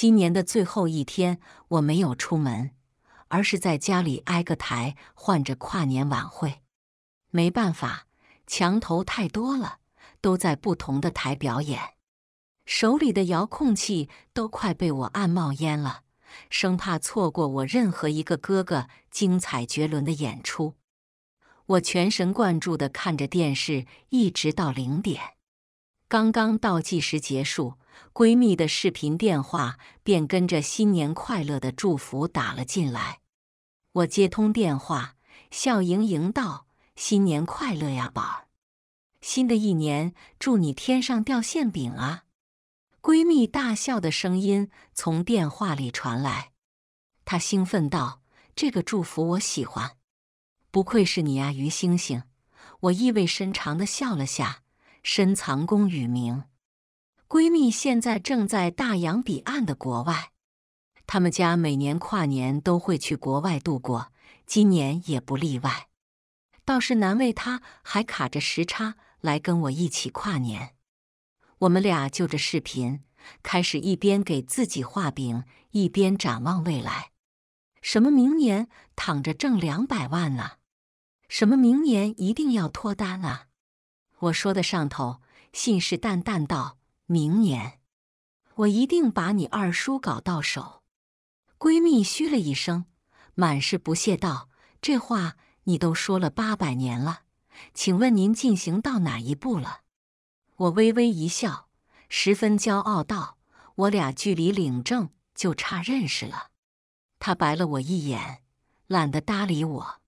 今年的最后一天，我没有出门，而是在家里挨个台换着跨年晚会。没办法，墙头太多了，都在不同的台表演，手里的遥控器都快被我按冒烟了，生怕错过我任何一个哥哥精彩绝伦的演出。我全神贯注的看着电视，一直到零点。刚刚倒计时结束。闺蜜的视频电话便跟着新年快乐的祝福打了进来，我接通电话，笑盈盈道：“新年快乐呀，宝儿！新的一年祝你天上掉馅饼啊！”闺蜜大笑的声音从电话里传来，她兴奋道：“这个祝福我喜欢，不愧是你呀，于星星！”我意味深长地笑了下，深藏功与名。闺蜜现在正在大洋彼岸的国外，他们家每年跨年都会去国外度过，今年也不例外。倒是难为她还卡着时差来跟我一起跨年。我们俩就着视频，开始一边给自己画饼，一边展望未来。什么明年躺着挣两百万啊？什么明年一定要脱单啊？我说的上头，信誓旦旦道。明年，我一定把你二叔搞到手。闺蜜嘘了一声，满是不屑道：“这话你都说了八百年了，请问您进行到哪一步了？”我微微一笑，十分骄傲道：“我俩距离领证就差认识了。”她白了我一眼，懒得搭理我。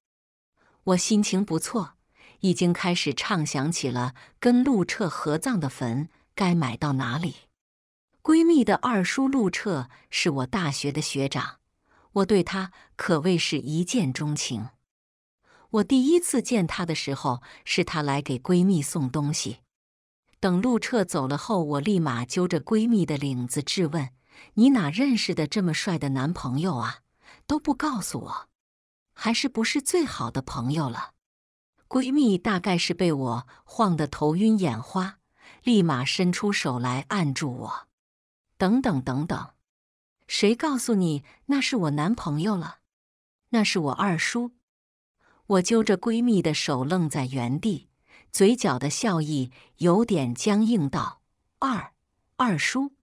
我心情不错，已经开始畅想起了跟陆彻合葬的坟。该买到哪里？闺蜜的二叔陆彻是我大学的学长，我对他可谓是一见钟情。我第一次见他的时候，是他来给闺蜜送东西。等陆彻走了后，我立马揪着闺蜜的领子质问：“你哪认识的这么帅的男朋友啊？都不告诉我，还是不是最好的朋友了？”闺蜜大概是被我晃得头晕眼花。立马伸出手来按住我，等等等等，谁告诉你那是我男朋友了？那是我二叔。我揪着闺蜜的手愣在原地，嘴角的笑意有点僵硬，道：“二二叔，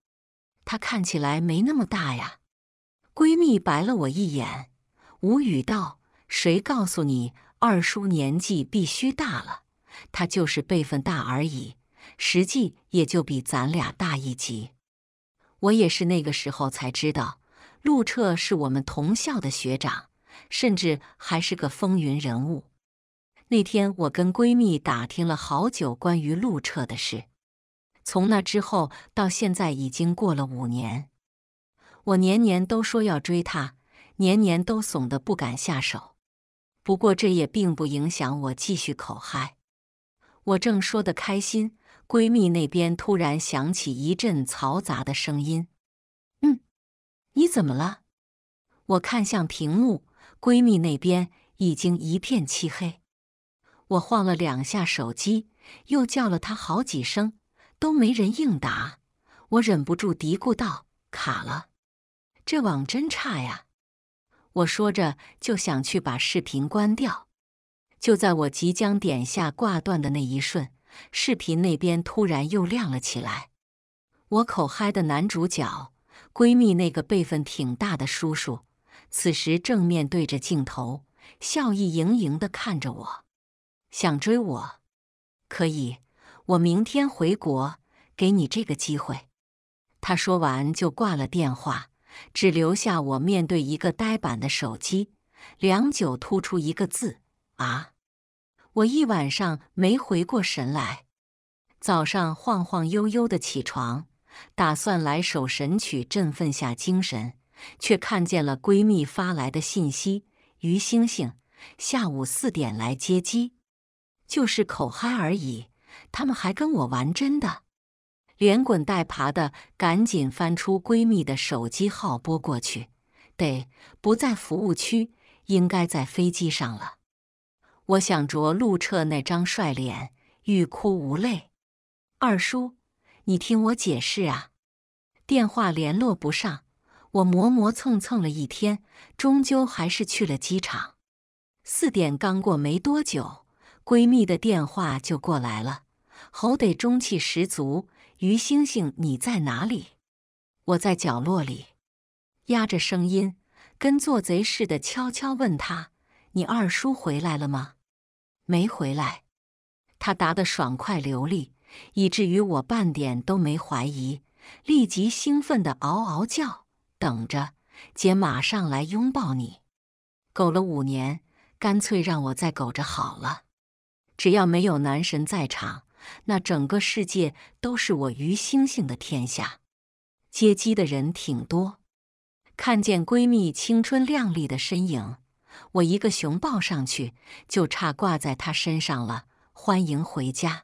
他看起来没那么大呀。”闺蜜白了我一眼，无语道：“谁告诉你二叔年纪必须大了？他就是辈分大而已。”实际也就比咱俩大一级，我也是那个时候才知道陆彻是我们同校的学长，甚至还是个风云人物。那天我跟闺蜜打听了好久关于陆彻的事，从那之后到现在已经过了五年，我年年都说要追他，年年都怂的不敢下手。不过这也并不影响我继续口嗨。我正说的开心。闺蜜那边突然响起一阵嘈杂的声音。“嗯，你怎么了？”我看向屏幕，闺蜜那边已经一片漆黑。我晃了两下手机，又叫了她好几声，都没人应答。我忍不住嘀咕道：“卡了，这网真差呀！”我说着就想去把视频关掉。就在我即将点下挂断的那一瞬。视频那边突然又亮了起来，我口嗨的男主角，闺蜜那个辈分挺大的叔叔，此时正面对着镜头，笑意盈盈地看着我，想追我，可以，我明天回国给你这个机会。他说完就挂了电话，只留下我面对一个呆板的手机，良久，吐出一个字：啊。我一晚上没回过神来，早上晃晃悠悠的起床，打算来首神曲振奋下精神，却看见了闺蜜发来的信息：“于星星，下午四点来接机。”就是口嗨而已，他们还跟我玩真的，连滚带爬的赶紧翻出闺蜜的手机号拨过去，得不在服务区，应该在飞机上了。我想着陆彻那张帅脸，欲哭无泪。二叔，你听我解释啊！电话联络不上，我磨磨蹭蹭了一天，终究还是去了机场。四点刚过没多久，闺蜜的电话就过来了，吼得中气十足：“于星星，你在哪里？”我在角落里压着声音，跟做贼似的悄悄问她：“你二叔回来了吗？”没回来，他答得爽快流利，以至于我半点都没怀疑，立即兴奋的嗷嗷叫，等着姐马上来拥抱你。苟了五年，干脆让我再苟着好了。只要没有男神在场，那整个世界都是我于星星的天下。接机的人挺多，看见闺蜜青春靓丽的身影。我一个熊抱上去，就差挂在他身上了。欢迎回家，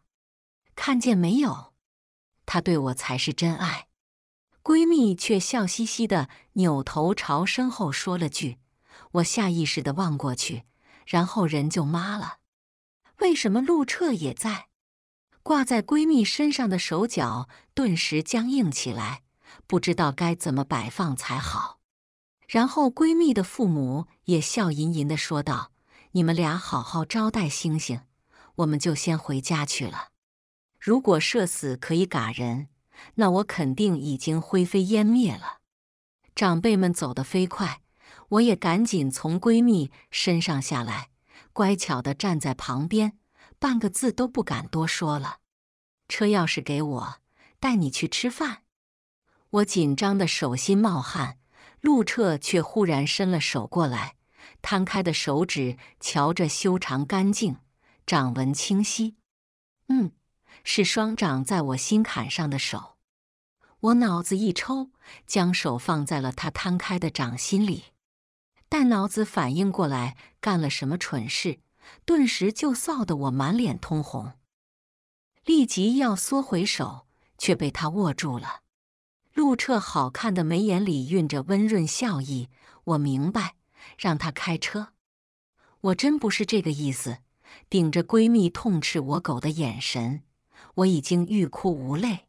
看见没有？他对我才是真爱。闺蜜却笑嘻嘻的扭头朝身后说了句，我下意识的望过去，然后人就麻了。为什么陆彻也在？挂在闺蜜身上的手脚顿时僵硬起来，不知道该怎么摆放才好。然后，闺蜜的父母也笑吟吟地说道：“你们俩好好招待星星，我们就先回家去了。”如果射死可以嘎人，那我肯定已经灰飞烟灭了。长辈们走得飞快，我也赶紧从闺蜜身上下来，乖巧地站在旁边，半个字都不敢多说了。车钥匙给我，带你去吃饭。我紧张的手心冒汗。陆彻却忽然伸了手过来，摊开的手指瞧着修长干净，掌纹清晰。嗯，是双掌在我心坎上的手。我脑子一抽，将手放在了他摊开的掌心里。但脑子反应过来干了什么蠢事，顿时就臊得我满脸通红，立即要缩回手，却被他握住了。陆彻好看的眉眼里蕴着温润笑意，我明白，让他开车。我真不是这个意思。顶着闺蜜痛斥我狗的眼神，我已经欲哭无泪。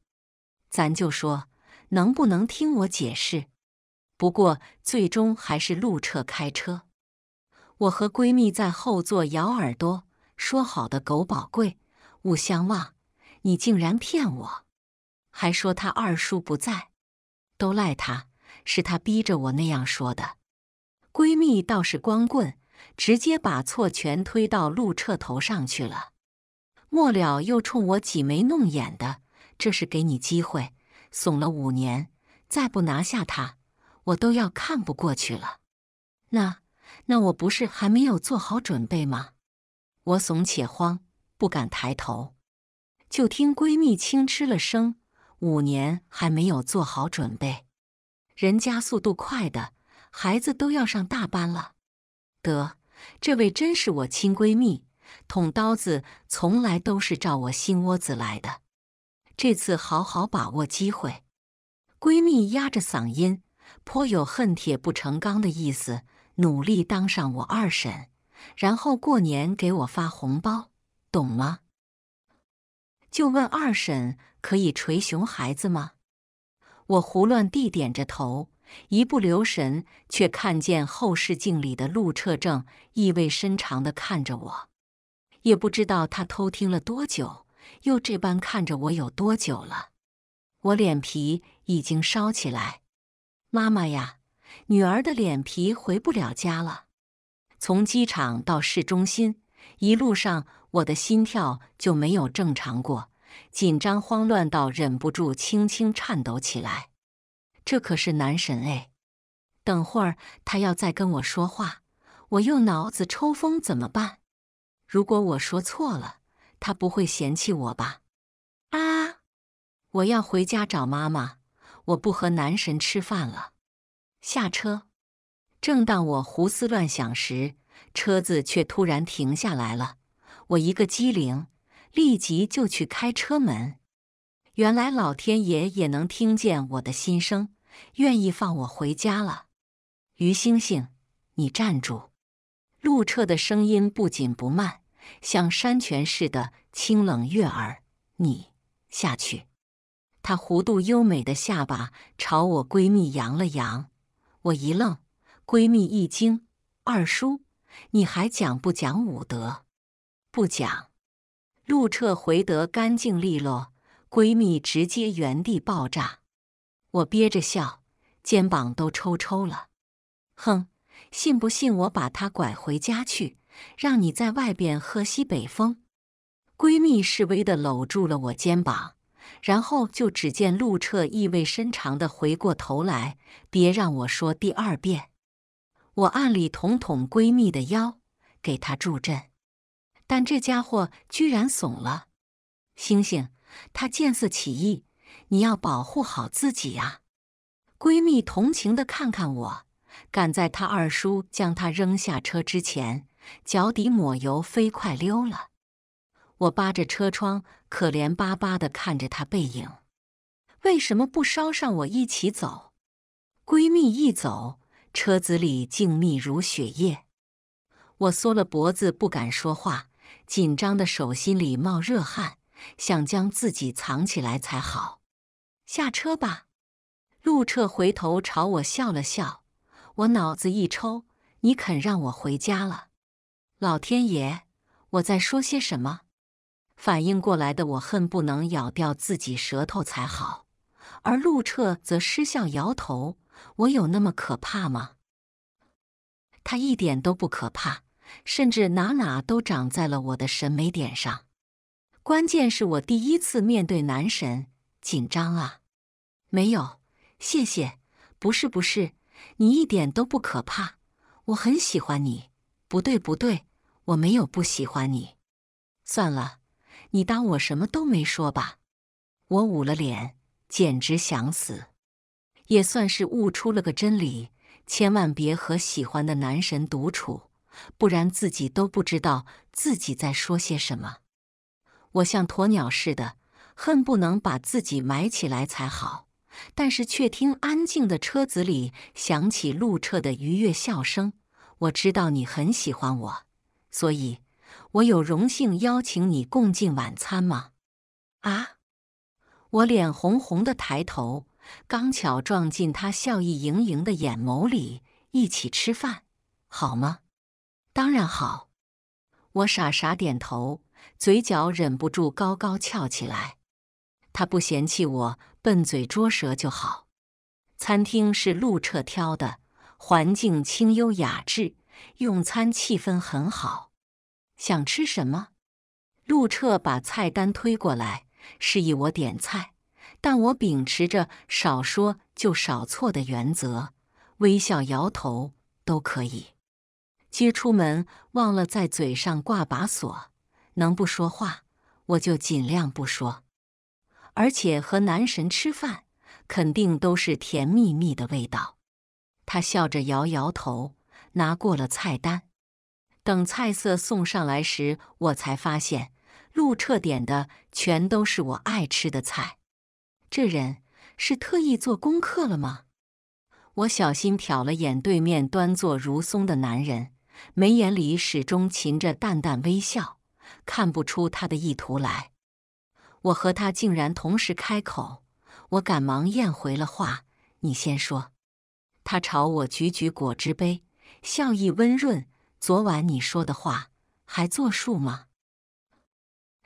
咱就说，能不能听我解释？不过最终还是陆彻开车。我和闺蜜在后座咬耳朵，说好的狗宝贵，勿相忘，你竟然骗我，还说他二叔不在。都赖他，是他逼着我那样说的。闺蜜倒是光棍，直接把错全推到陆彻头上去了。末了又冲我挤眉弄眼的，这是给你机会，怂了五年，再不拿下他，我都要看不过去了。那那我不是还没有做好准备吗？我怂且慌，不敢抬头，就听闺蜜轻嗤了声。五年还没有做好准备，人家速度快的，孩子都要上大班了。得，这位真是我亲闺蜜，捅刀子从来都是照我心窝子来的。这次好好把握机会，闺蜜压着嗓音，颇有恨铁不成钢的意思。努力当上我二婶，然后过年给我发红包，懂吗？就问二婶可以锤熊孩子吗？我胡乱地点着头，一不留神却看见后视镜里的陆彻正意味深长地看着我，也不知道他偷听了多久，又这般看着我有多久了。我脸皮已经烧起来，妈妈呀，女儿的脸皮回不了家了。从机场到市中心。一路上，我的心跳就没有正常过，紧张慌乱到忍不住轻轻颤抖起来。这可是男神哎！等会儿他要再跟我说话，我又脑子抽风怎么办？如果我说错了，他不会嫌弃我吧？啊！我要回家找妈妈，我不和男神吃饭了。下车。正当我胡思乱想时，车子却突然停下来了，我一个机灵，立即就去开车门。原来老天爷也能听见我的心声，愿意放我回家了。于星星，你站住！陆彻的声音不紧不慢，像山泉似的清冷悦耳。你下去。他弧度优美的下巴朝我闺蜜扬了扬，我一愣，闺蜜一惊，二叔。你还讲不讲武德？不讲。陆彻回得干净利落，闺蜜直接原地爆炸。我憋着笑，肩膀都抽抽了。哼，信不信我把他拐回家去，让你在外边喝西北风？闺蜜示威的搂住了我肩膀，然后就只见陆彻意味深长的回过头来：“别让我说第二遍。”我暗里捅捅闺蜜的腰，给她助阵，但这家伙居然怂了。星星，他见色起意，你要保护好自己啊！闺蜜同情的看看我，赶在她二叔将她扔下车之前，脚底抹油，飞快溜了。我扒着车窗，可怜巴巴地看着她背影。为什么不捎上我一起走？闺蜜一走。车子里静谧如雪夜，我缩了脖子不敢说话，紧张的手心里冒热汗，想将自己藏起来才好。下车吧，陆彻回头朝我笑了笑，我脑子一抽，你肯让我回家了？老天爷，我在说些什么？反应过来的我恨不能咬掉自己舌头才好，而陆彻则失笑摇头。我有那么可怕吗？他一点都不可怕，甚至哪哪都长在了我的审美点上。关键是我第一次面对男神，紧张啊！没有，谢谢。不是，不是，你一点都不可怕，我很喜欢你。不对，不对，我没有不喜欢你。算了，你当我什么都没说吧。我捂了脸，简直想死。也算是悟出了个真理：千万别和喜欢的男神独处，不然自己都不知道自己在说些什么。我像鸵鸟似的，恨不能把自己埋起来才好，但是却听安静的车子里响起陆彻的愉悦笑声。我知道你很喜欢我，所以我有荣幸邀请你共进晚餐吗？啊！我脸红红的，抬头。刚巧撞进他笑意盈盈的眼眸里，一起吃饭好吗？当然好，我傻傻点头，嘴角忍不住高高翘起来。他不嫌弃我笨嘴拙舌就好。餐厅是陆彻挑的，环境清幽雅致，用餐气氛很好。想吃什么？陆彻把菜单推过来，示意我点菜。但我秉持着少说就少错的原则，微笑摇头都可以。接出门忘了在嘴上挂把锁，能不说话我就尽量不说。而且和男神吃饭，肯定都是甜蜜蜜的味道。他笑着摇摇头，拿过了菜单。等菜色送上来时，我才发现陆彻点的全都是我爱吃的菜。这人是特意做功课了吗？我小心瞟了眼对面端坐如松的男人，眉眼里始终噙着淡淡微笑，看不出他的意图来。我和他竟然同时开口，我赶忙咽回了话：“你先说。”他朝我举举果汁杯，笑意温润：“昨晚你说的话还作数吗？”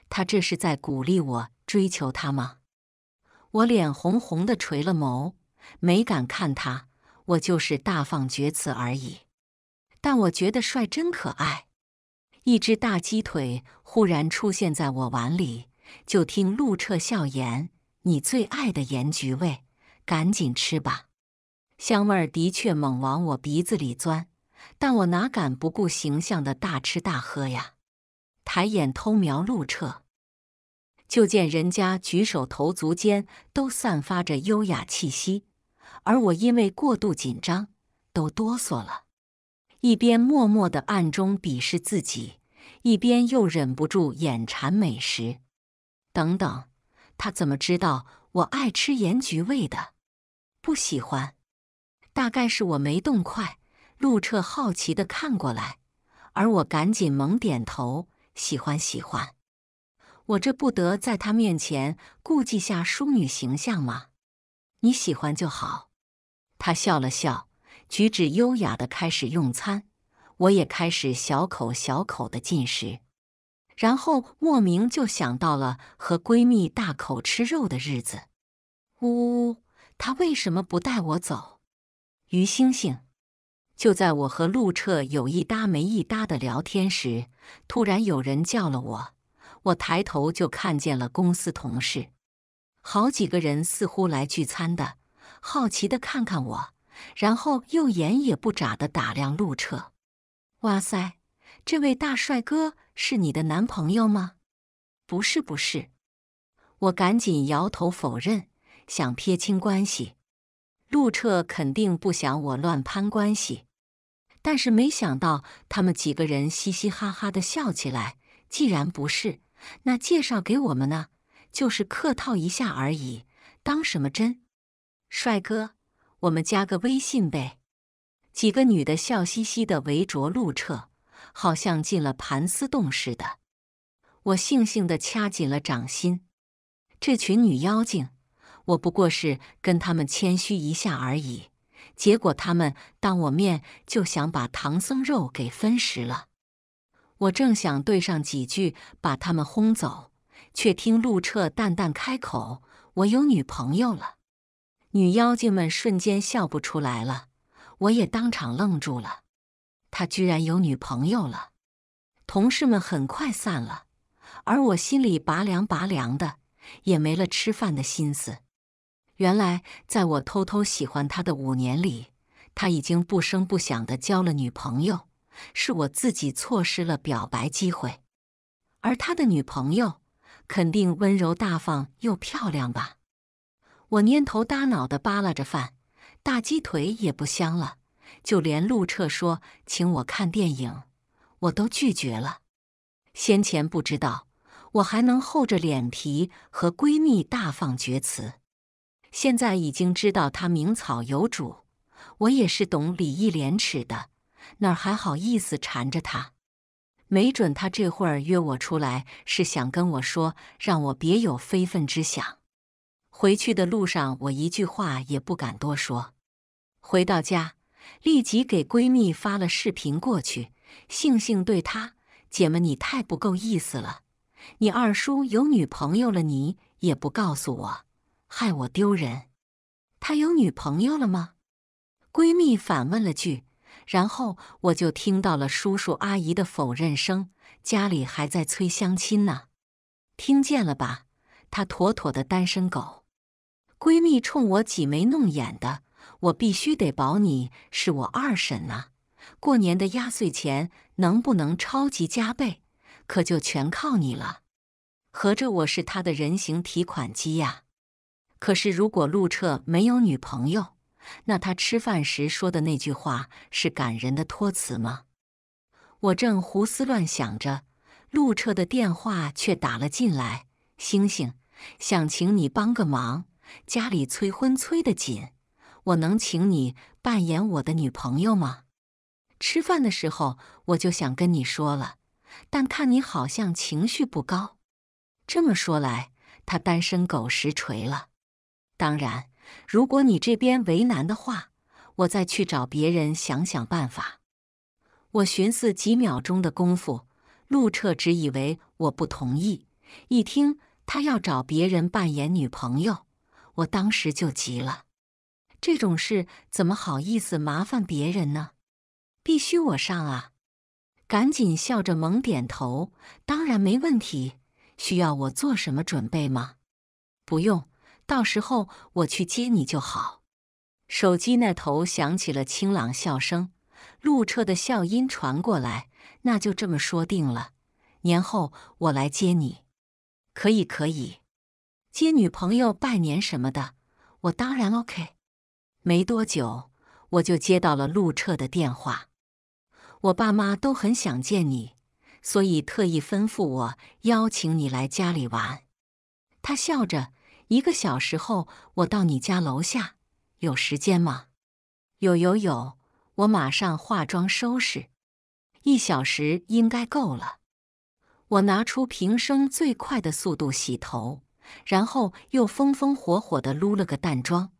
他这是在鼓励我追求他吗？我脸红红的，垂了眸，没敢看他。我就是大放厥词而已。但我觉得帅真可爱。一只大鸡腿忽然出现在我碗里，就听陆彻笑言：“你最爱的盐焗味，赶紧吃吧。”香味儿的确猛往我鼻子里钻，但我哪敢不顾形象的大吃大喝呀？抬眼偷瞄陆彻。就见人家举手投足间都散发着优雅气息，而我因为过度紧张都哆嗦了。一边默默的暗中鄙视自己，一边又忍不住眼馋美食。等等，他怎么知道我爱吃盐焗味的？不喜欢。大概是我没动筷。陆彻好奇的看过来，而我赶紧猛点头，喜欢喜欢。我这不得在他面前顾忌下淑女形象吗？你喜欢就好。她笑了笑，举止优雅的开始用餐，我也开始小口小口的进食。然后莫名就想到了和闺蜜大口吃肉的日子。呜呜，她为什么不带我走？于星星，就在我和陆彻有一搭没一搭的聊天时，突然有人叫了我。我抬头就看见了公司同事，好几个人似乎来聚餐的，好奇的看看我，然后又眼也不眨的打量陆彻。哇塞，这位大帅哥是你的男朋友吗？不是，不是。我赶紧摇头否认，想撇清关系。陆彻肯定不想我乱攀关系，但是没想到他们几个人嘻嘻哈哈的笑起来。既然不是。那介绍给我们呢？就是客套一下而已，当什么真？帅哥，我们加个微信呗。几个女的笑嘻嘻的围着陆彻，好像进了盘丝洞似的。我悻悻的掐紧了掌心。这群女妖精，我不过是跟他们谦虚一下而已，结果他们当我面就想把唐僧肉给分食了。我正想对上几句把他们轰走，却听陆彻淡淡开口：“我有女朋友了。”女妖精们瞬间笑不出来了，我也当场愣住了。他居然有女朋友了！同事们很快散了，而我心里拔凉拔凉的，也没了吃饭的心思。原来，在我偷偷喜欢他的五年里，他已经不声不响地交了女朋友。是我自己错失了表白机会，而他的女朋友肯定温柔大方又漂亮吧？我蔫头耷脑的扒拉着饭，大鸡腿也不香了。就连陆彻说请我看电影，我都拒绝了。先前不知道我还能厚着脸皮和闺蜜大放厥词，现在已经知道他名草有主，我也是懂礼义廉耻的。哪儿还好意思缠着他？没准他这会儿约我出来是想跟我说，让我别有非分之想。回去的路上，我一句话也不敢多说。回到家，立即给闺蜜发了视频过去，悻悻对她：“姐们，你太不够意思了！你二叔有女朋友了，你也不告诉我，害我丢人。”他有女朋友了吗？闺蜜反问了句。然后我就听到了叔叔阿姨的否认声，家里还在催相亲呢，听见了吧？他妥妥的单身狗。闺蜜冲我挤眉弄眼的，我必须得保你是我二婶呢。过年的压岁钱能不能超级加倍，可就全靠你了。合着我是他的人形提款机呀！可是如果陆彻没有女朋友？那他吃饭时说的那句话是感人的托词吗？我正胡思乱想着，陆彻的电话却打了进来。星星想请你帮个忙，家里催婚催得紧，我能请你扮演我的女朋友吗？吃饭的时候我就想跟你说了，但看你好像情绪不高。这么说来，他单身狗实锤了。当然。如果你这边为难的话，我再去找别人想想办法。我寻思几秒钟的功夫，陆彻只以为我不同意，一听他要找别人扮演女朋友，我当时就急了。这种事怎么好意思麻烦别人呢？必须我上啊！赶紧笑着猛点头，当然没问题。需要我做什么准备吗？不用。到时候我去接你就好。手机那头响起了清朗笑声，陆彻的笑音传过来。那就这么说定了，年后我来接你。可以，可以，接女朋友拜年什么的，我当然 OK。没多久，我就接到了陆彻的电话。我爸妈都很想见你，所以特意吩咐我邀请你来家里玩。他笑着。一个小时后，我到你家楼下，有时间吗？有有有，我马上化妆收拾。一小时应该够了。我拿出平生最快的速度洗头，然后又风风火火地撸了个淡妆。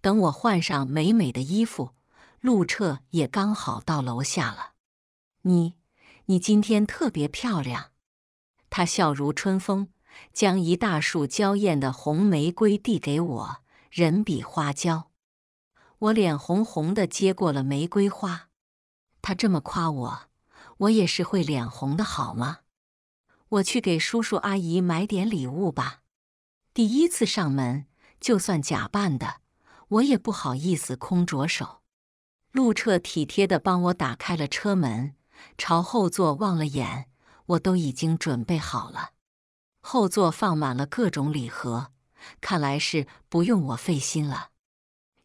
等我换上美美的衣服，陆彻也刚好到楼下了。你，你今天特别漂亮。他笑如春风。将一大束娇艳的红玫瑰递给我，人比花娇。我脸红红的接过了玫瑰花。他这么夸我，我也是会脸红的，好吗？我去给叔叔阿姨买点礼物吧。第一次上门，就算假扮的，我也不好意思空着手。陆彻体贴的帮我打开了车门，朝后座望了眼，我都已经准备好了。后座放满了各种礼盒，看来是不用我费心了。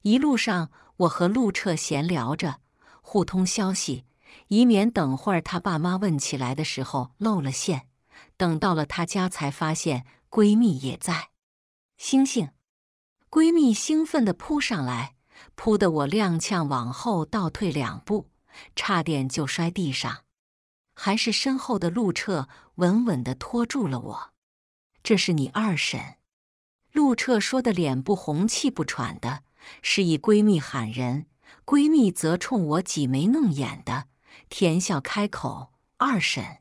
一路上我和陆彻闲聊着，互通消息，以免等会儿他爸妈问起来的时候露了馅。等到了他家，才发现闺蜜也在。星星，闺蜜兴奋地扑上来，扑得我踉跄往后倒退两步，差点就摔地上，还是身后的陆彻稳稳地拖住了我。这是你二婶，陆彻说的脸不红气不喘的，示意闺蜜喊人，闺蜜则冲我挤眉弄眼的甜笑开口：“二婶。”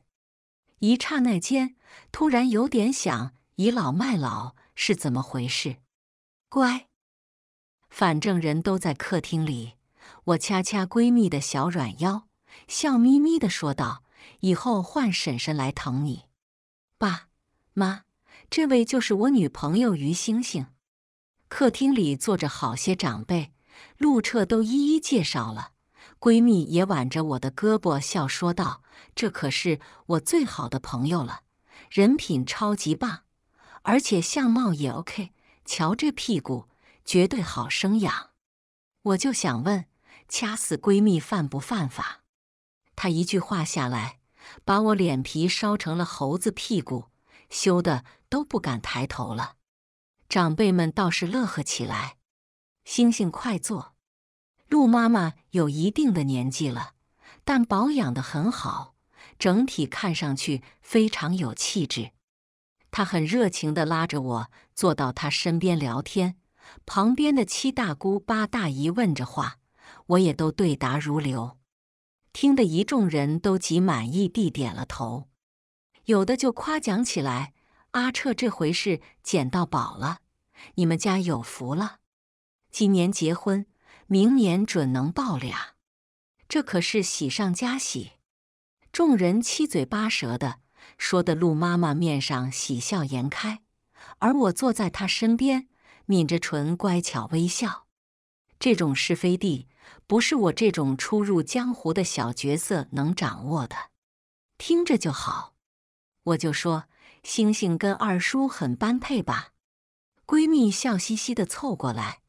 一刹那间，突然有点想倚老卖老是怎么回事？乖，反正人都在客厅里，我掐掐闺蜜的小软腰，笑眯眯的说道：“以后换婶婶来疼你，爸妈。”这位就是我女朋友于星星。客厅里坐着好些长辈，陆彻都一一介绍了。闺蜜也挽着我的胳膊，笑说道：“这可是我最好的朋友了，人品超级棒，而且相貌也 OK。瞧这屁股，绝对好生养。”我就想问，掐死闺蜜犯不犯法？她一句话下来，把我脸皮烧成了猴子屁股。羞得都不敢抬头了，长辈们倒是乐呵起来。星星快坐，鹿妈妈有一定的年纪了，但保养得很好，整体看上去非常有气质。她很热情地拉着我坐到她身边聊天，旁边的七大姑八大姨问着话，我也都对答如流，听得一众人都极满意地点了头。有的就夸奖起来：“阿彻这回是捡到宝了，你们家有福了，今年结婚，明年准能抱俩，这可是喜上加喜。”众人七嘴八舌的说的，陆妈妈面上喜笑颜开，而我坐在她身边，抿着唇，乖巧微笑。这种是非地，不是我这种初入江湖的小角色能掌握的，听着就好。我就说，星星跟二叔很般配吧。闺蜜笑嘻嘻的凑过来，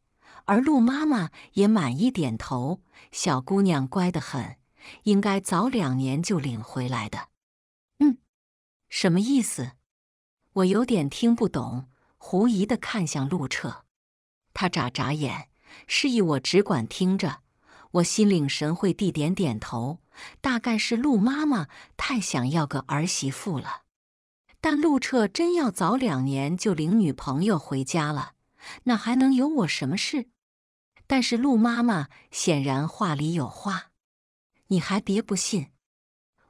而陆妈妈也满意点头。小姑娘乖得很，应该早两年就领回来的。嗯，什么意思？我有点听不懂，狐疑的看向陆彻。他眨眨眼，示意我只管听着。我心领神会地点点头。大概是陆妈妈太想要个儿媳妇了。但陆彻真要早两年就领女朋友回家了，那还能有我什么事？但是陆妈妈显然话里有话，你还别不信。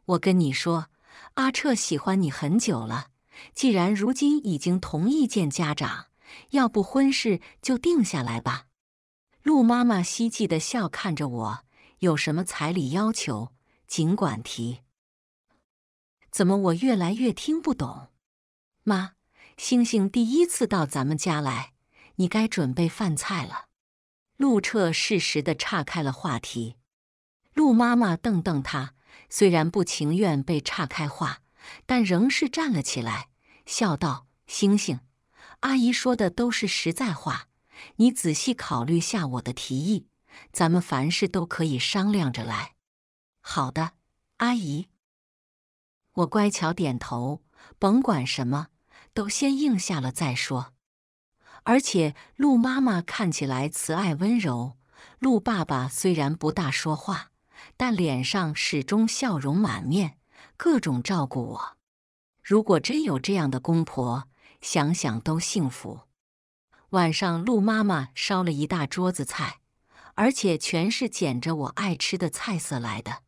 我跟你说，阿彻喜欢你很久了，既然如今已经同意见家长，要不婚事就定下来吧。陆妈妈希冀地笑看着我，有什么彩礼要求，尽管提。怎么，我越来越听不懂？妈，星星第一次到咱们家来，你该准备饭菜了。陆彻适时的岔开了话题。陆妈妈瞪瞪他，虽然不情愿被岔开话，但仍是站了起来，笑道：“星星，阿姨说的都是实在话，你仔细考虑下我的提议，咱们凡事都可以商量着来。”好的，阿姨。我乖巧点头，甭管什么，都先应下了再说。而且鹿妈妈看起来慈爱温柔，鹿爸爸虽然不大说话，但脸上始终笑容满面，各种照顾我。如果真有这样的公婆，想想都幸福。晚上，鹿妈妈烧了一大桌子菜，而且全是捡着我爱吃的菜色来的，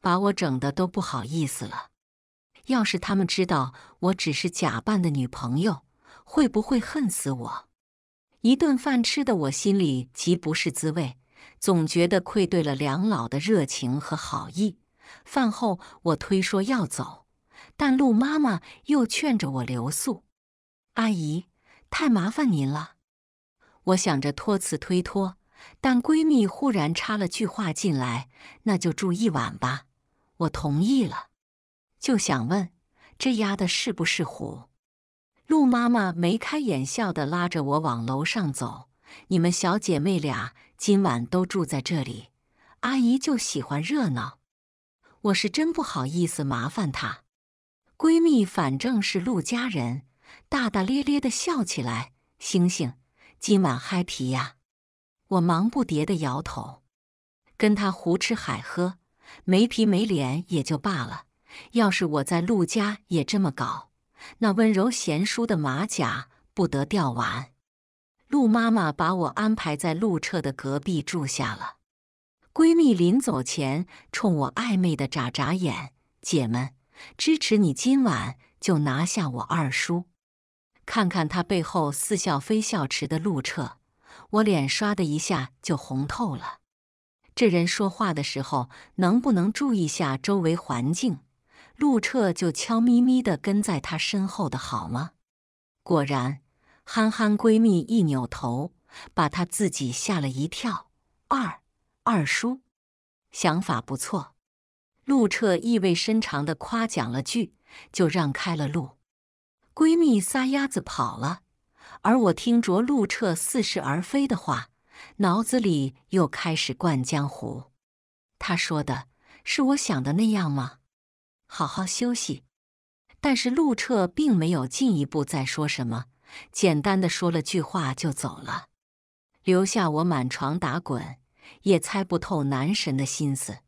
把我整的都不好意思了。要是他们知道我只是假扮的女朋友，会不会恨死我？一顿饭吃的我心里极不是滋味，总觉得愧对了梁老的热情和好意。饭后我推说要走，但陆妈妈又劝着我留宿。阿姨，太麻烦您了。我想着托辞推脱，但闺蜜忽然插了句话进来：“那就住一晚吧。”我同意了。就想问，这丫的是不是虎？陆妈妈眉开眼笑的拉着我往楼上走。你们小姐妹俩今晚都住在这里，阿姨就喜欢热闹。我是真不好意思麻烦她。闺蜜反正是陆家人，大大咧咧的笑起来。星星，今晚嗨皮呀！我忙不迭的摇头，跟她胡吃海喝，没皮没脸也就罢了。要是我在陆家也这么搞，那温柔贤淑的马甲不得掉完？陆妈妈把我安排在陆彻的隔壁住下了。闺蜜临走前冲我暧昧的眨眨眼：“姐们，支持你今晚就拿下我二叔。”看看他背后似笑非笑池的陆彻，我脸刷的一下就红透了。这人说话的时候能不能注意下周围环境？陆彻就悄咪咪地跟在她身后的好吗？果然，憨憨闺蜜一扭头，把她自己吓了一跳。二二叔，想法不错，陆彻意味深长地夸奖了句，就让开了路。闺蜜撒丫子跑了，而我听着陆彻似是而非的话，脑子里又开始灌浆糊。他说的是我想的那样吗？好好休息，但是陆彻并没有进一步再说什么，简单的说了句话就走了，留下我满床打滚，也猜不透男神的心思。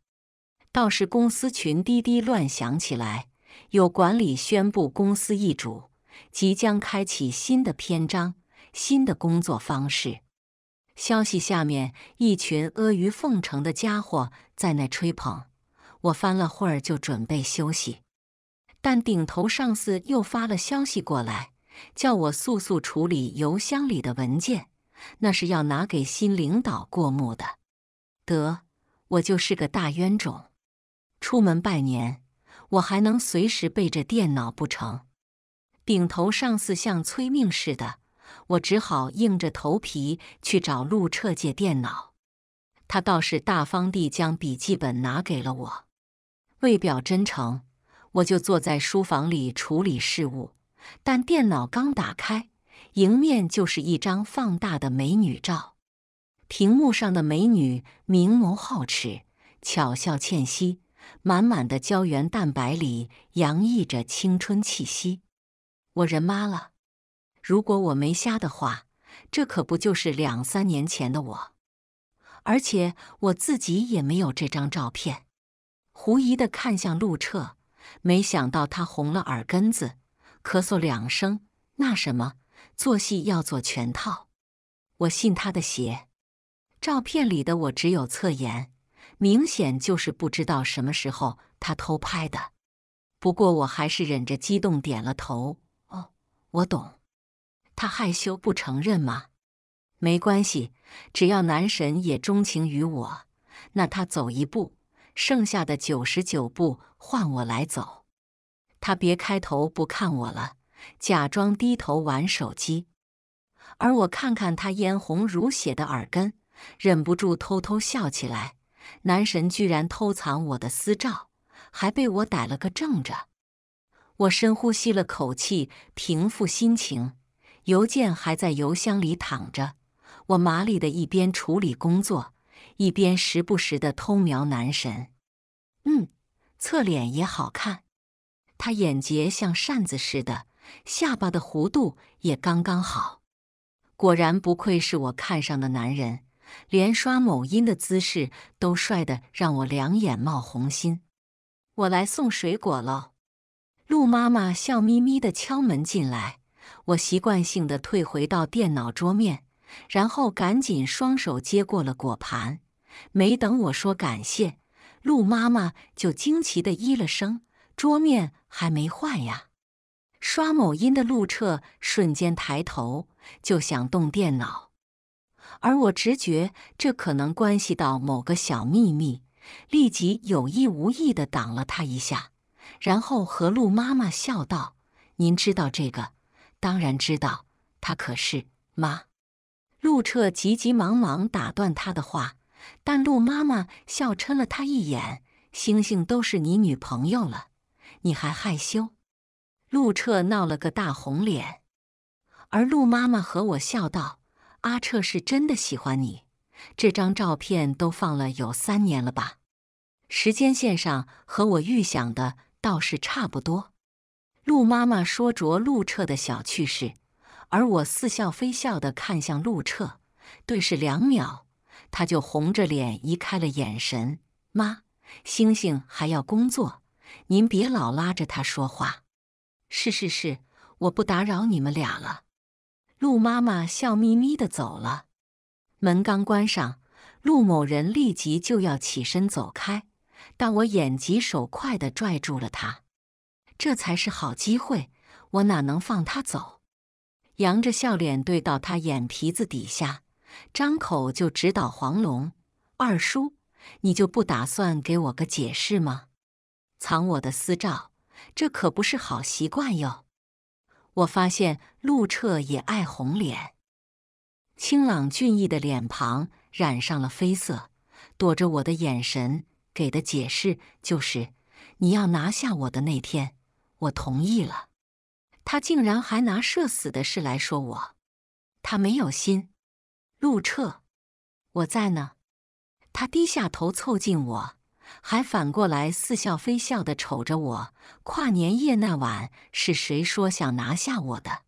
倒是公司群滴滴乱响起来，有管理宣布公司易主，即将开启新的篇章，新的工作方式。消息下面一群阿谀奉承的家伙在那吹捧。我翻了会儿就准备休息，但顶头上司又发了消息过来，叫我速速处理邮箱里的文件，那是要拿给新领导过目的。得，我就是个大冤种。出门拜年，我还能随时背着电脑不成？顶头上司像催命似的，我只好硬着头皮去找陆彻借电脑。他倒是大方地将笔记本拿给了我。为表真诚，我就坐在书房里处理事务。但电脑刚打开，迎面就是一张放大的美女照。屏幕上的美女明眸皓齿，巧笑倩兮，满满的胶原蛋白里洋溢着青春气息。我人麻了。如果我没瞎的话，这可不就是两三年前的我？而且我自己也没有这张照片。狐疑的看向陆彻，没想到他红了耳根子，咳嗽两声，那什么，做戏要做全套，我信他的邪。照片里的我只有侧颜，明显就是不知道什么时候他偷拍的。不过我还是忍着激动点了头。哦，我懂，他害羞不承认吗？没关系，只要男神也钟情于我，那他走一步。剩下的九十九步换我来走，他别开头不看我了，假装低头玩手机，而我看看他嫣红如血的耳根，忍不住偷偷笑起来。男神居然偷藏我的私照，还被我逮了个正着。我深呼吸了口气，平复心情。邮件还在邮箱里躺着，我麻利的一边处理工作。一边时不时的偷瞄男神，嗯，侧脸也好看。他眼睫像扇子似的，下巴的弧度也刚刚好。果然不愧是我看上的男人，连刷某音的姿势都帅得让我两眼冒红心。我来送水果了，鹿妈妈笑眯眯地敲门进来，我习惯性地退回到电脑桌面，然后赶紧双手接过了果盘。没等我说感谢，陆妈妈就惊奇的咦了声：“桌面还没换呀？”刷某音的陆彻瞬间抬头就想动电脑，而我直觉这可能关系到某个小秘密，立即有意无意的挡了他一下，然后和陆妈妈笑道：“您知道这个？当然知道，他可是妈。”陆彻急急忙忙打断他的话。但鹿妈妈笑嗔了他一眼：“星星都是你女朋友了，你还害羞？”陆彻闹了个大红脸，而鹿妈妈和我笑道：“阿彻是真的喜欢你，这张照片都放了有三年了吧？时间线上和我预想的倒是差不多。”鹿妈妈说着，陆彻的小趣事，而我似笑非笑的看向陆彻，对视两秒。他就红着脸移开了眼神。妈，星星还要工作，您别老拉着他说话。是是是，我不打扰你们俩了。鹿妈妈笑眯眯的走了。门刚关上，陆某人立即就要起身走开，但我眼疾手快的拽住了他。这才是好机会，我哪能放他走？扬着笑脸对到他眼皮子底下。张口就指导黄龙，二叔，你就不打算给我个解释吗？藏我的私照，这可不是好习惯哟。我发现陆彻也爱红脸，清朗俊逸的脸庞染上了绯色，躲着我的眼神，给的解释就是：你要拿下我的那天，我同意了。他竟然还拿社死的事来说我，他没有心。陆彻，我在呢。他低下头凑近我，还反过来似笑非笑的瞅着我。跨年夜那晚是谁说想拿下我的？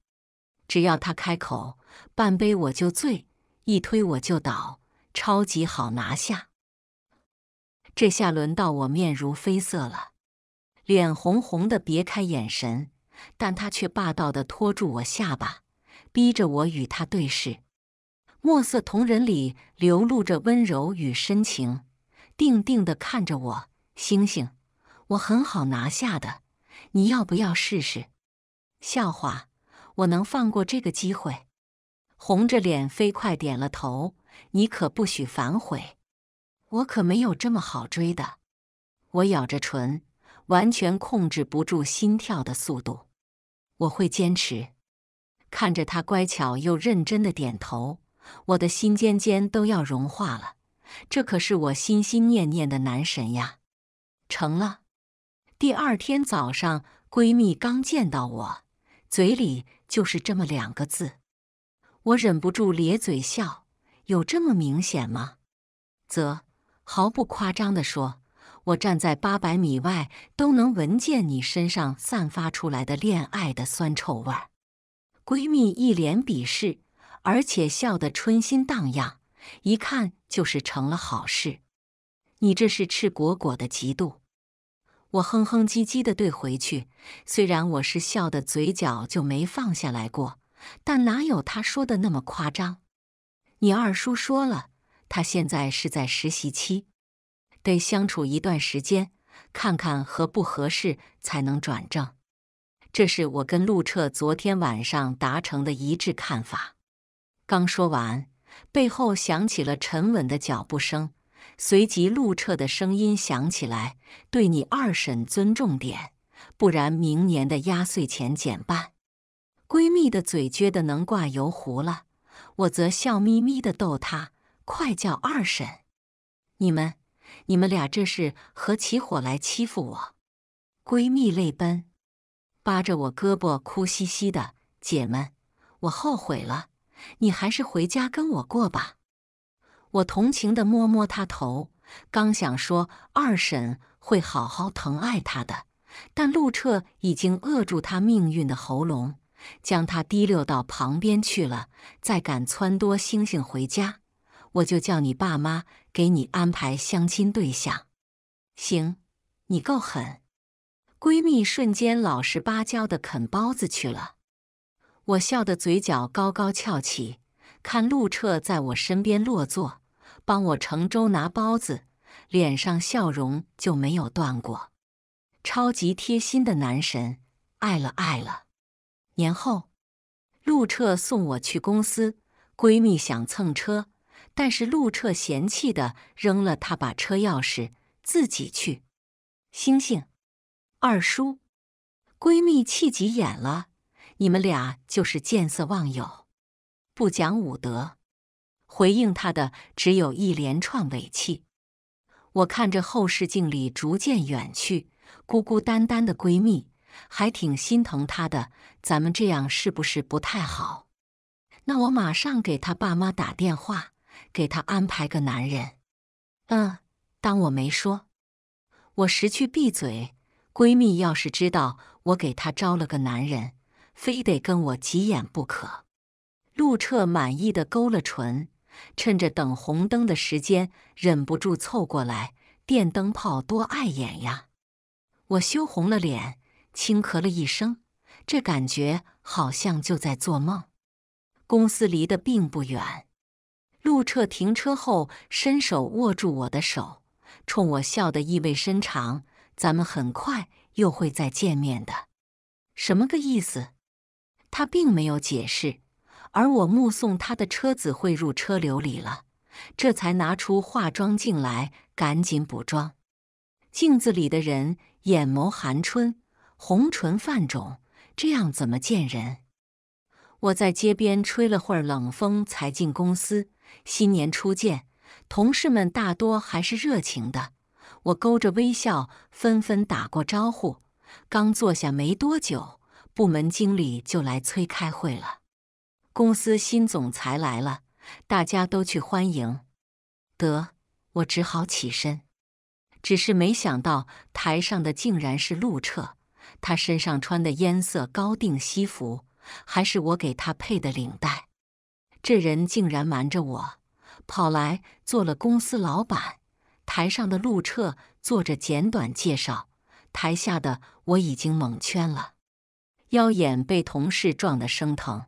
只要他开口，半杯我就醉，一推我就倒，超级好拿下。这下轮到我面如绯色了，脸红红的，别开眼神。但他却霸道的拖住我下巴，逼着我与他对视。墨色瞳仁里流露着温柔与深情，定定的看着我。星星，我很好拿下的，你要不要试试？笑话，我能放过这个机会？红着脸飞快点了头。你可不许反悔，我可没有这么好追的。我咬着唇，完全控制不住心跳的速度。我会坚持。看着他乖巧又认真的点头。我的心尖尖都要融化了，这可是我心心念念的男神呀！成了。第二天早上，闺蜜刚见到我，嘴里就是这么两个字，我忍不住咧嘴笑。有这么明显吗？啧，毫不夸张地说，我站在八百米外都能闻见你身上散发出来的恋爱的酸臭味儿。闺蜜一脸鄙视。而且笑得春心荡漾，一看就是成了好事。你这是赤果果的嫉妒。我哼哼唧唧的怼回去，虽然我是笑的嘴角就没放下来过，但哪有他说的那么夸张？你二叔说了，他现在是在实习期，得相处一段时间，看看合不合适才能转正。这是我跟陆彻昨天晚上达成的一致看法。刚说完，背后响起了沉稳的脚步声，随即陆彻的声音响起来：“对你二婶尊重点，不然明年的压岁钱减半。”闺蜜的嘴撅得能挂油壶了，我则笑眯眯的逗她：“快叫二婶，你们，你们俩这是合起伙来欺负我？”闺蜜泪奔，扒着我胳膊哭兮兮的：“姐们，我后悔了。”你还是回家跟我过吧。我同情的摸摸他头，刚想说二婶会好好疼爱他的，但陆彻已经扼住他命运的喉咙，将他提溜到旁边去了。再敢撺掇星星回家，我就叫你爸妈给你安排相亲对象。行，你够狠。闺蜜瞬间老实巴交的啃包子去了。我笑得嘴角高高翘起，看陆彻在我身边落座，帮我盛粥拿包子，脸上笑容就没有断过。超级贴心的男神，爱了爱了。年后，陆彻送我去公司，闺蜜想蹭车，但是陆彻嫌弃的扔了他把车钥匙，自己去。星星，二叔，闺蜜气急眼了。你们俩就是见色忘友，不讲武德。回应她的只有一连串尾气。我看着后视镜里逐渐远去、孤孤单单的闺蜜，还挺心疼她的。咱们这样是不是不太好？那我马上给她爸妈打电话，给她安排个男人。嗯，当我没说。我识趣闭嘴。闺蜜要是知道我给她招了个男人。非得跟我急眼不可，陆彻满意的勾了唇，趁着等红灯的时间，忍不住凑过来。电灯泡多碍眼呀！我羞红了脸，轻咳了一声。这感觉好像就在做梦。公司离得并不远，陆彻停车后，伸手握住我的手，冲我笑得意味深长：“咱们很快又会再见面的。”什么个意思？他并没有解释，而我目送他的车子汇入车流里了，这才拿出化妆镜来，赶紧补妆。镜子里的人眼眸含春，红唇泛肿，这样怎么见人？我在街边吹了会儿冷风，才进公司。新年初见，同事们大多还是热情的，我勾着微笑，纷纷打过招呼。刚坐下没多久。部门经理就来催开会了。公司新总裁来了，大家都去欢迎。得，我只好起身。只是没想到台上的竟然是陆彻，他身上穿的烟色高定西服，还是我给他配的领带。这人竟然瞒着我，跑来做了公司老板。台上的陆彻做着简短介绍，台下的我已经蒙圈了。腰眼被同事撞得生疼。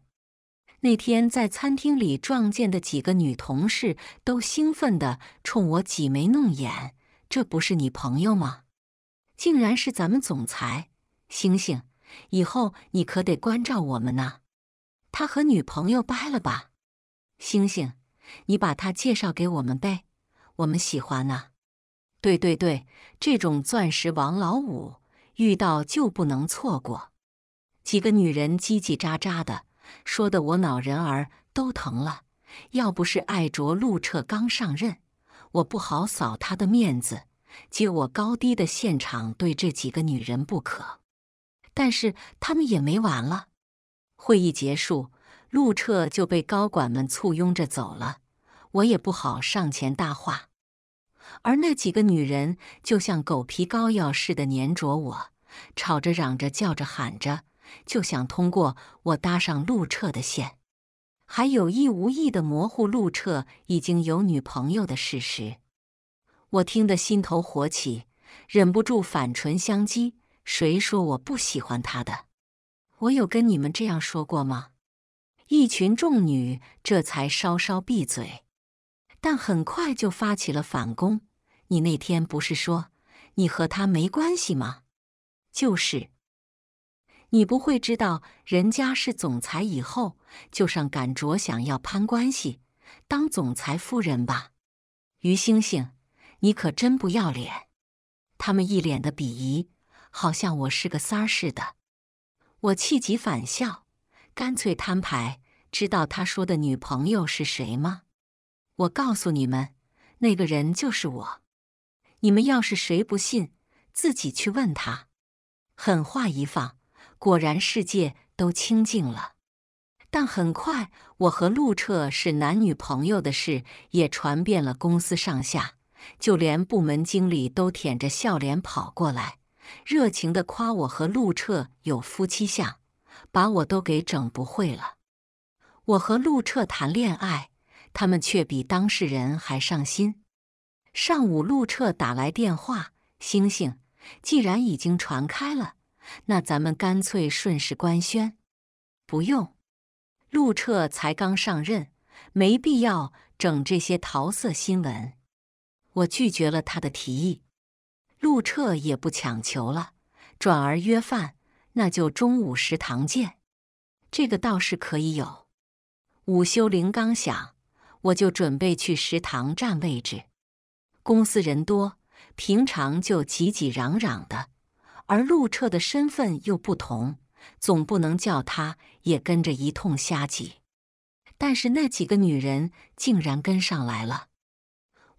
那天在餐厅里撞见的几个女同事都兴奋的冲我挤眉弄眼：“这不是你朋友吗？”“竟然是咱们总裁星星！以后你可得关照我们呐！”“他和女朋友掰了吧？”“星星，你把他介绍给我们呗，我们喜欢呐！”“对对对，这种钻石王老五遇到就不能错过。”几个女人叽叽喳喳的，说的我脑仁儿都疼了。要不是艾卓陆彻刚上任，我不好扫他的面子，借我高低的现场对这几个女人不可。但是他们也没完了。会议结束，陆彻就被高管们簇拥着走了，我也不好上前搭话。而那几个女人就像狗皮膏药似的粘着我，吵着嚷着叫着喊着。就想通过我搭上陆彻的线，还有意无意的模糊陆彻已经有女朋友的事实。我听得心头火起，忍不住反唇相讥：“谁说我不喜欢他的？我有跟你们这样说过吗？”一群众女这才稍稍闭嘴，但很快就发起了反攻：“你那天不是说你和他没关系吗？就是。”你不会知道人家是总裁，以后就上赶着想要攀关系，当总裁夫人吧？于星星，你可真不要脸！他们一脸的鄙夷，好像我是个三儿似的。我气急反笑，干脆摊牌：知道他说的女朋友是谁吗？我告诉你们，那个人就是我。你们要是谁不信，自己去问他。狠话一放。果然，世界都清静了。但很快，我和陆彻是男女朋友的事也传遍了公司上下，就连部门经理都舔着笑脸跑过来，热情的夸我和陆彻有夫妻相，把我都给整不会了。我和陆彻谈恋爱，他们却比当事人还上心。上午，陆彻打来电话：“星星，既然已经传开了。”那咱们干脆顺势官宣，不用。陆彻才刚上任，没必要整这些桃色新闻。我拒绝了他的提议，陆彻也不强求了，转而约饭，那就中午食堂见。这个倒是可以有。午休铃刚响，我就准备去食堂占位置。公司人多，平常就挤挤攘攘的。而陆彻的身份又不同，总不能叫他也跟着一通瞎挤。但是那几个女人竟然跟上来了，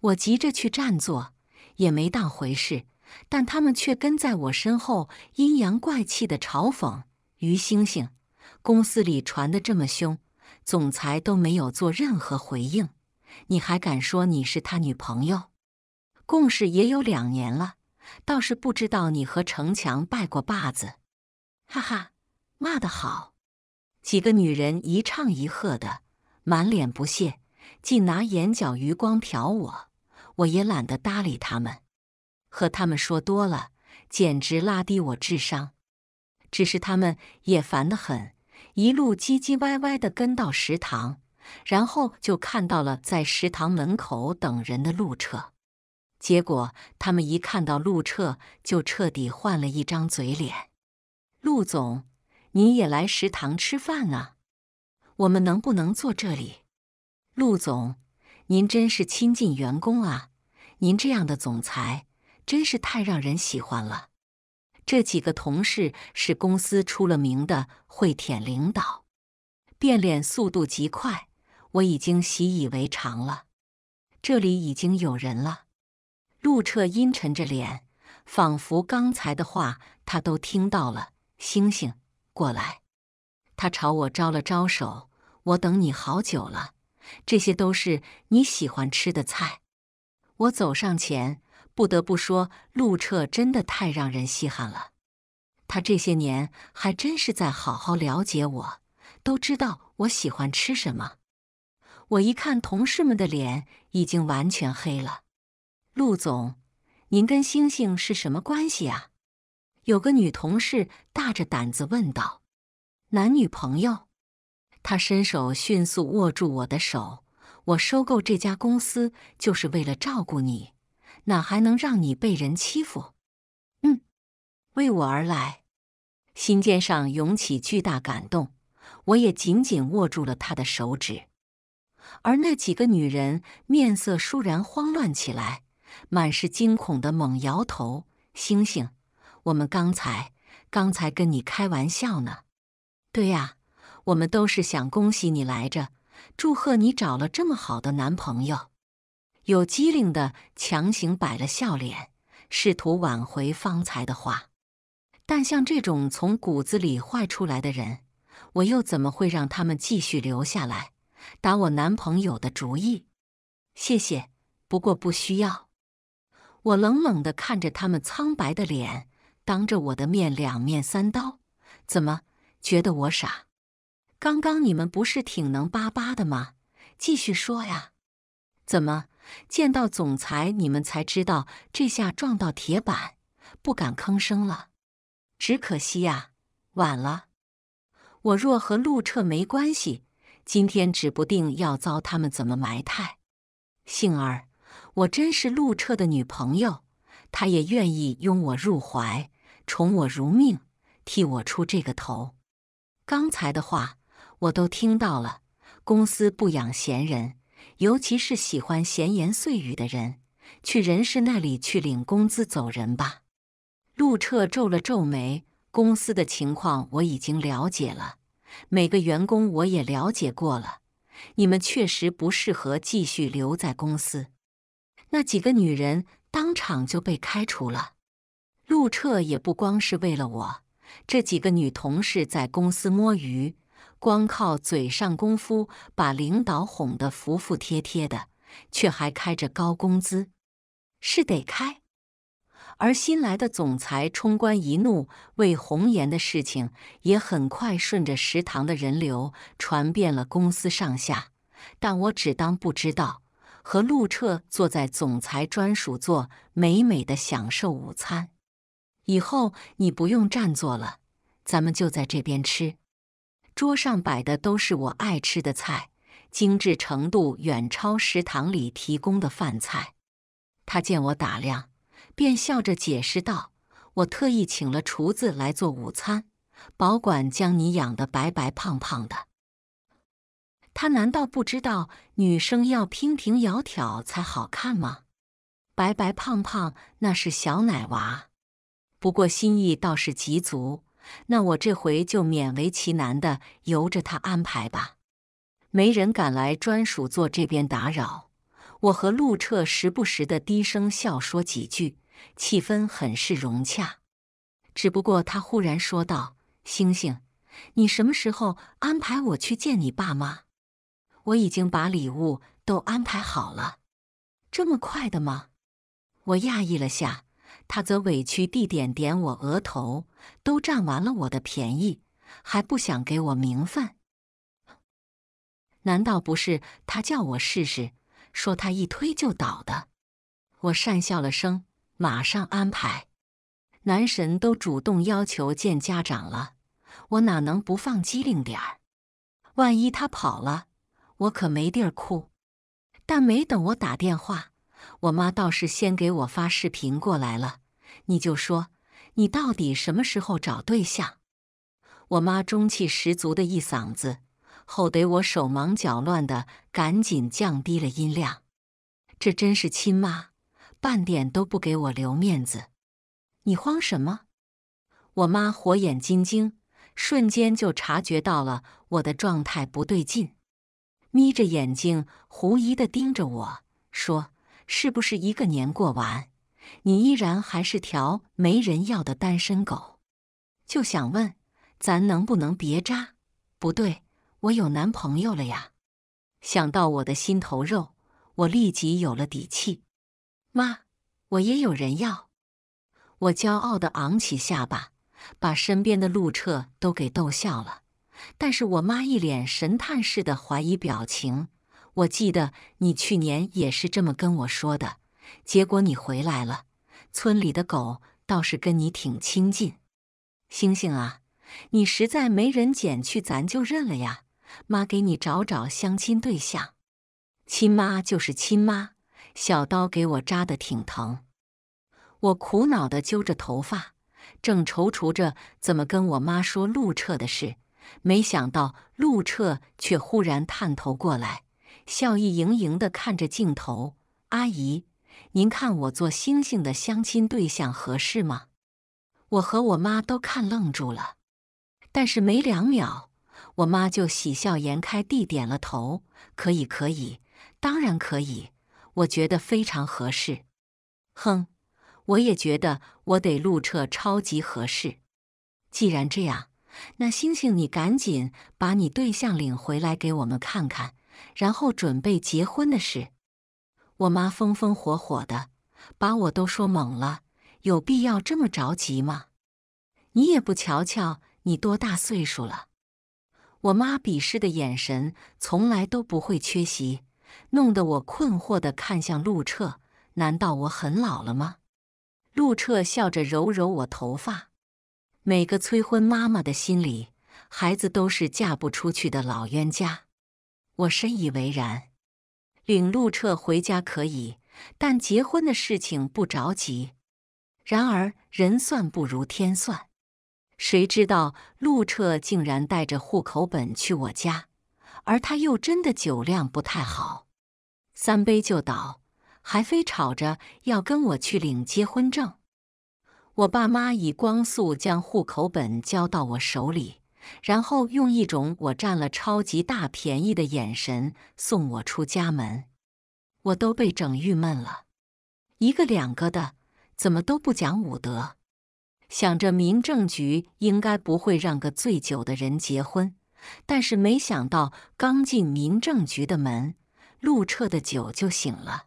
我急着去占座，也没当回事，但他们却跟在我身后，阴阳怪气的嘲讽于星星：“公司里传的这么凶，总裁都没有做任何回应，你还敢说你是他女朋友？共事也有两年了。”倒是不知道你和城墙拜过把子，哈哈，骂得好！几个女人一唱一和的，满脸不屑，竟拿眼角余光瞟我，我也懒得搭理他们。和他们说多了，简直拉低我智商。只是他们也烦得很，一路唧唧歪歪的跟到食堂，然后就看到了在食堂门口等人的路车。结果，他们一看到陆彻，就彻底换了一张嘴脸。陆总，你也来食堂吃饭啊？我们能不能坐这里？陆总，您真是亲近员工啊！您这样的总裁，真是太让人喜欢了。这几个同事是公司出了名的会舔领导，变脸速度极快，我已经习以为常了。这里已经有人了。陆彻阴沉着脸，仿佛刚才的话他都听到了。星星，过来！他朝我招了招手。我等你好久了，这些都是你喜欢吃的菜。我走上前，不得不说，陆彻真的太让人稀罕了。他这些年还真是在好好了解我，都知道我喜欢吃什么。我一看，同事们的脸已经完全黑了。陆总，您跟星星是什么关系啊？有个女同事大着胆子问道。男女朋友？他伸手迅速握住我的手。我收购这家公司就是为了照顾你，哪还能让你被人欺负？嗯，为我而来。心尖上涌起巨大感动，我也紧紧握住了他的手指。而那几个女人面色倏然慌乱起来。满是惊恐的猛摇头，星星，我们刚才刚才跟你开玩笑呢。对呀，我们都是想恭喜你来着，祝贺你找了这么好的男朋友。有机灵的强行摆了笑脸，试图挽回方才的话。但像这种从骨子里坏出来的人，我又怎么会让他们继续留下来打我男朋友的主意？谢谢，不过不需要。我冷冷地看着他们苍白的脸，当着我的面两面三刀，怎么觉得我傻？刚刚你们不是挺能叭叭的吗？继续说呀！怎么见到总裁你们才知道这下撞到铁板，不敢吭声了？只可惜啊，晚了！我若和陆彻没关系，今天指不定要遭他们怎么埋汰。杏儿。我真是陆彻的女朋友，他也愿意拥我入怀，宠我如命，替我出这个头。刚才的话我都听到了。公司不养闲人，尤其是喜欢闲言碎语的人，去人事那里去领工资走人吧。陆彻皱了皱眉，公司的情况我已经了解了，每个员工我也了解过了，你们确实不适合继续留在公司。那几个女人当场就被开除了。陆彻也不光是为了我，这几个女同事在公司摸鱼，光靠嘴上功夫把领导哄得服服帖帖的，却还开着高工资，是得开。而新来的总裁冲冠一怒为红颜的事情也很快顺着食堂的人流传遍了公司上下，但我只当不知道。和陆彻坐在总裁专属座，美美的享受午餐。以后你不用占座了，咱们就在这边吃。桌上摆的都是我爱吃的菜，精致程度远超食堂里提供的饭菜。他见我打量，便笑着解释道：“我特意请了厨子来做午餐，保管将你养得白白胖胖的。”他难道不知道女生要娉婷窈窕才好看吗？白白胖胖那是小奶娃，不过心意倒是极足。那我这回就勉为其难的由着他安排吧。没人敢来专属座这边打扰，我和陆彻时不时的低声笑说几句，气氛很是融洽。只不过他忽然说道：“星星，你什么时候安排我去见你爸妈？”我已经把礼物都安排好了，这么快的吗？我讶异了下，他则委屈地点点我额头，都占完了我的便宜，还不想给我名分？难道不是他叫我试试，说他一推就倒的？我讪笑了声，马上安排。男神都主动要求见家长了，我哪能不放机灵点儿？万一他跑了？我可没地儿哭，但没等我打电话，我妈倒是先给我发视频过来了。你就说，你到底什么时候找对象？我妈中气十足的一嗓子，吼得我手忙脚乱的，赶紧降低了音量。这真是亲妈，半点都不给我留面子。你慌什么？我妈火眼金睛，瞬间就察觉到了我的状态不对劲。眯着眼睛狐疑的盯着我说：“是不是一个年过完，你依然还是条没人要的单身狗？”就想问，咱能不能别渣？不对，我有男朋友了呀！想到我的心头肉，我立即有了底气。妈，我也有人要！我骄傲的昂起下巴，把身边的陆彻都给逗笑了。但是我妈一脸神探似的怀疑表情，我记得你去年也是这么跟我说的。结果你回来了，村里的狗倒是跟你挺亲近。星星啊，你实在没人捡去，咱就认了呀。妈给你找找相亲对象，亲妈就是亲妈。小刀给我扎的挺疼，我苦恼的揪着头发，正踌躇着怎么跟我妈说陆彻的事。没想到陆彻却忽然探头过来，笑意盈盈地看着镜头。阿姨，您看我做星星的相亲对象合适吗？我和我妈都看愣住了。但是没两秒，我妈就喜笑颜开地点了头：“可以，可以，当然可以，我觉得非常合适。”哼，我也觉得我得陆彻超级合适。既然这样。那星星，你赶紧把你对象领回来给我们看看，然后准备结婚的事。我妈风风火火的，把我都说懵了。有必要这么着急吗？你也不瞧瞧你多大岁数了？我妈鄙视的眼神从来都不会缺席，弄得我困惑的看向陆彻。难道我很老了吗？陆彻笑着揉揉我头发。每个催婚妈妈的心里，孩子都是嫁不出去的老冤家。我深以为然。领陆彻回家可以，但结婚的事情不着急。然而人算不如天算，谁知道陆彻竟然带着户口本去我家，而他又真的酒量不太好，三杯就倒，还非吵着要跟我去领结婚证。我爸妈以光速将户口本交到我手里，然后用一种我占了超级大便宜的眼神送我出家门，我都被整郁闷了。一个两个的，怎么都不讲武德。想着民政局应该不会让个醉酒的人结婚，但是没想到刚进民政局的门，陆彻的酒就醒了。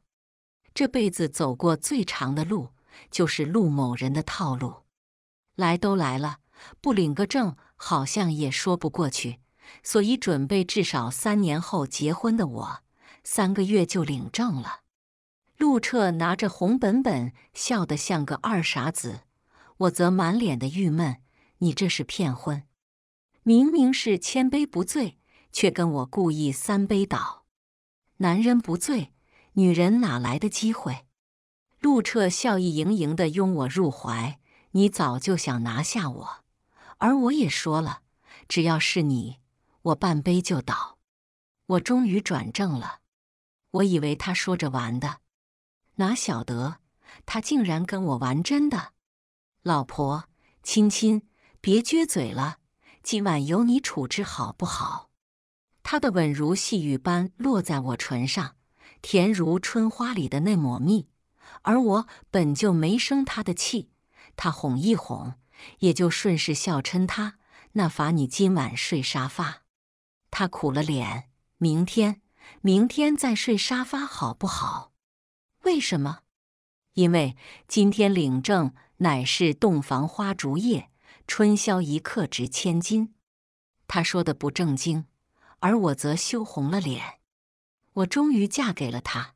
这辈子走过最长的路。就是陆某人的套路，来都来了，不领个证好像也说不过去。所以准备至少三年后结婚的我，三个月就领证了。陆彻拿着红本本，笑得像个二傻子，我则满脸的郁闷。你这是骗婚！明明是千杯不醉，却跟我故意三杯倒。男人不醉，女人哪来的机会？陆彻笑意盈盈地拥我入怀。你早就想拿下我，而我也说了，只要是你，我半杯就倒。我终于转正了。我以为他说着玩的，哪晓得他竟然跟我玩真的。老婆，亲亲，别撅嘴了，今晚由你处置好不好？他的吻如细雨般落在我唇上，甜如春花里的那抹蜜。而我本就没生他的气，他哄一哄，也就顺势笑嗔他。那罚你今晚睡沙发。他苦了脸，明天，明天再睡沙发好不好？为什么？因为今天领证乃是洞房花烛夜，春宵一刻值千金。他说的不正经，而我则羞红了脸。我终于嫁给了他，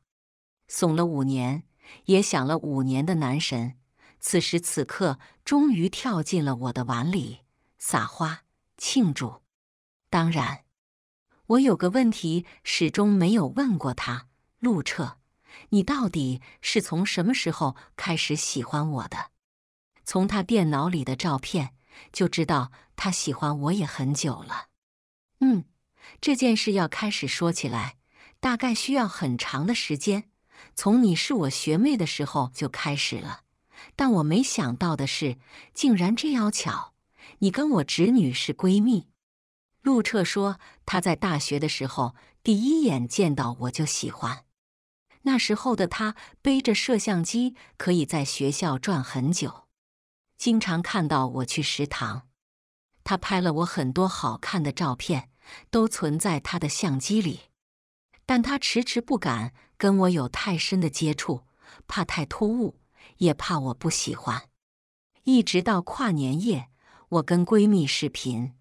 怂了五年。也想了五年的男神，此时此刻终于跳进了我的碗里，撒花庆祝。当然，我有个问题始终没有问过他：陆彻，你到底是从什么时候开始喜欢我的？从他电脑里的照片就知道，他喜欢我也很久了。嗯，这件事要开始说起来，大概需要很长的时间。从你是我学妹的时候就开始了，但我没想到的是，竟然这样巧，你跟我侄女是闺蜜。陆彻说，他在大学的时候第一眼见到我就喜欢，那时候的他背着摄像机，可以在学校转很久，经常看到我去食堂，他拍了我很多好看的照片，都存在他的相机里。但他迟迟不敢跟我有太深的接触，怕太突兀，也怕我不喜欢。一直到跨年夜，我跟闺蜜视频，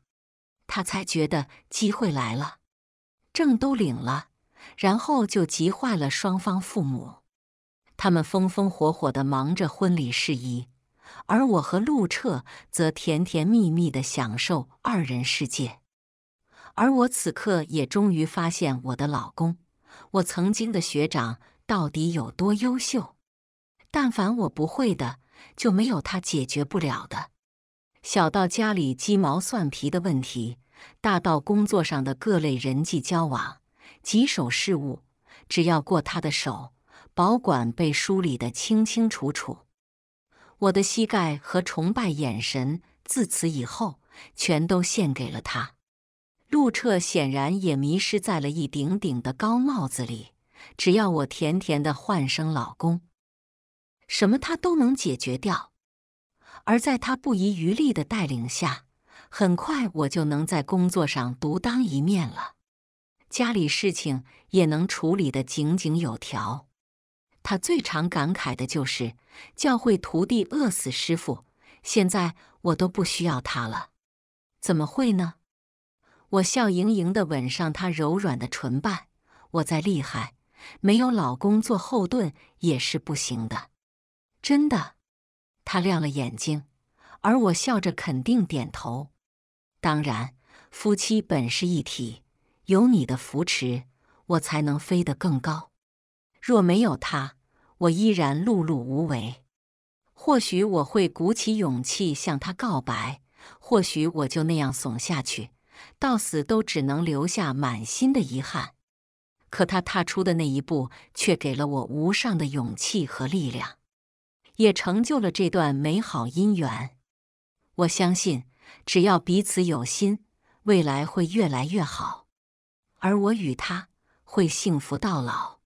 他才觉得机会来了，证都领了，然后就急坏了双方父母，他们风风火火地忙着婚礼事宜，而我和陆彻则甜甜蜜蜜地享受二人世界。而我此刻也终于发现，我的老公，我曾经的学长，到底有多优秀。但凡我不会的，就没有他解决不了的。小到家里鸡毛蒜皮的问题，大到工作上的各类人际交往、棘手事物，只要过他的手，保管被梳理得清清楚楚。我的膝盖和崇拜眼神，自此以后全都献给了他。陆彻显然也迷失在了一顶顶的高帽子里。只要我甜甜的唤声“老公”，什么他都能解决掉。而在他不遗余力的带领下，很快我就能在工作上独当一面了，家里事情也能处理的井井有条。他最常感慨的就是：“教会徒弟，饿死师傅。”现在我都不需要他了，怎么会呢？我笑盈盈地吻上他柔软的唇瓣。我再厉害，没有老公做后盾也是不行的。真的，他亮了眼睛，而我笑着肯定点头。当然，夫妻本是一体，有你的扶持，我才能飞得更高。若没有他，我依然碌碌无为。或许我会鼓起勇气向他告白，或许我就那样怂下去。到死都只能留下满心的遗憾，可他踏出的那一步，却给了我无上的勇气和力量，也成就了这段美好姻缘。我相信，只要彼此有心，未来会越来越好，而我与他会幸福到老。